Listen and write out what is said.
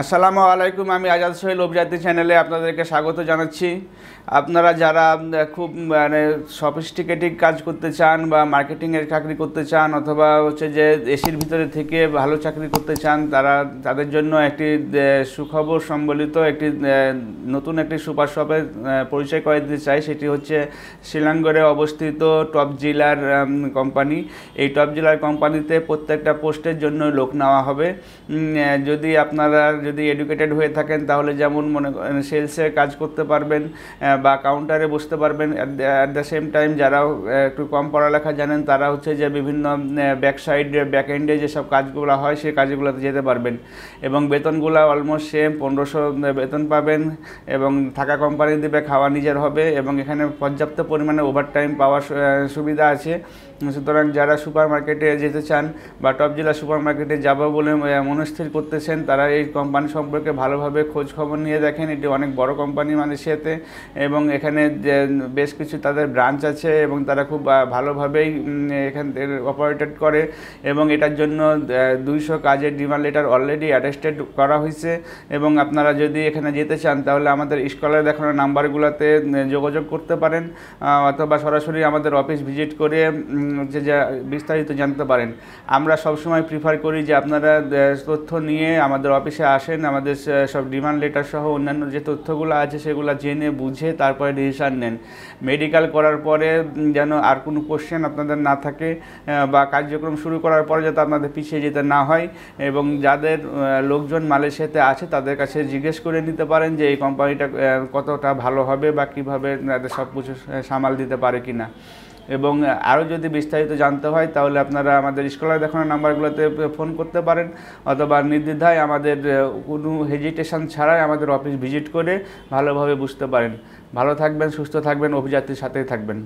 আসসালামু আলাইকুম আমি আজাদ সোহেল অভিজাতি চ্যানেলে আপনাদেরকে স্বাগত জানাচ্ছি আপনারা যারা খুব মানে সফিস্টিকেটিভ কাজ করতে চান বা মার্কেটিংয়ের চাকরি করতে চান অথবা হচ্ছে যে এসির ভিতরে থেকে ভালো চাকরি করতে চান তারা তাদের জন্য একটি সুখবর সম্বলিত একটি নতুন একটি সুপার শপের পরিচয় করে দিতে চাই সেটি হচ্ছে শিলাঙ্গরে অবস্থিত টপ জেলার কোম্পানি এই টপ জেলার কোম্পানিতে প্রত্যেকটা পোস্টের জন্য লোক নেওয়া হবে যদি আপনারা যদি এডুকেটেড হয়ে থাকেন তাহলে যেমন মনে সেলসে মানে কাজ করতে পারবেন বা কাউন্টারে বসতে পারবেন অ্যাট দ্য সেম টাইম যারা একটু কম পড়ালেখা জানেন তারা হচ্ছে যে বিভিন্ন ব্যাকসাইড ব্যাকএন্ডে যেসব কাজগুলো হয় সেই কাজগুলোতে যেতে পারবেন এবং বেতনগুলো অলমোস্ট সেম পনেরোশো বেতন পাবেন এবং থাকা কোম্পানি দেবে খাওয়া নিজের হবে এবং এখানে পর্যাপ্ত পরিমাণে ওভারটাইম পাওয়ার সুবিধা আছে সুতরাং যারা সুপার মার্কেটে যেতে চান বা টপ জেলা সুপার মার্কেটে যাবো বলে মনস্থির করতেছেন তারা এই কম কোম্পানি সম্পর্কে ভালোভাবে খোঁজ খবর নিয়ে দেখেন এটি অনেক বড় কোম্পানি মালয়েশিয়াতে এবং এখানে যে বেশ কিছু তাদের ব্রাঞ্চ আছে এবং তারা খুব ভালোভাবেই এখান থেকে অপারেটেড করে এবং এটার জন্য দুইশো কাজের ডিমান্ড লেটার অলরেডি অ্যাটেস্টেড করা হয়েছে এবং আপনারা যদি এখানে যেতে চান তাহলে আমাদের স্কলার দেখানোর নাম্বারগুলোতে যোগাযোগ করতে পারেন অথবা সরাসরি আমাদের অফিস ভিজিট করে যে যা বিস্তারিত জানতে পারেন আমরা সবসময় প্রিফার করি যে আপনারা তথ্য নিয়ে আমাদের অফিসে আস আসেন আমাদের সব ডিমান্ড লেটার সহ অন্যান্য যে তথ্যগুলো আছে সেগুলো জেনে বুঝে তারপরে ডিসিশান নেন মেডিকেল করার পরে যেন আর কোনো কোশ্চেন আপনাদের না থাকে বা কার্যক্রম শুরু করার পরে যাতে আপনাদের পিছিয়ে যেতে না হয় এবং যাদের লোকজন মালয়েশিয়াতে আছে তাদের কাছে জিজ্ঞেস করে নিতে পারেন যে এই কোম্পানিটা কতটা ভালো হবে বা কীভাবে সব কিছু সামাল দিতে পারে কি না এবং আরও যদি বিস্তারিত জানতে হয় তাহলে আপনারা আমাদের স্কলার দেখানোর নাম্বারগুলোতে ফোন করতে পারেন অথবা নির্দ্বিধায় আমাদের কোনো হেজিটেশন ছাড়াই আমাদের অফিস ভিজিট করে ভালোভাবে বুঝতে পারেন ভালো থাকবেন সুস্থ থাকবেন অভিযাত্রীর সাথেই থাকবেন